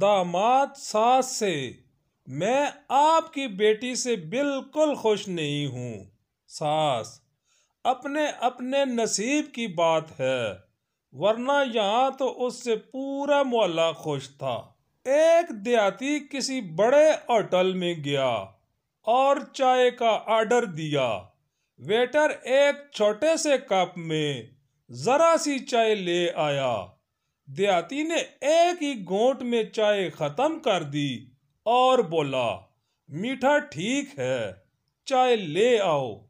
दामाद सास से मैं आपकी बेटी से बिल्कुल खुश नहीं हूँ सास अपने अपने नसीब की बात है वरना यहाँ तो उससे पूरा मोहल्ला खुश था एक देहाती किसी बड़े होटल में गया और चाय का आर्डर दिया वेटर एक छोटे से कप में ज़रा सी चाय ले आया देहाती ने एक ही घोट में चाय खत्म कर दी और बोला मीठा ठीक है चाय ले आओ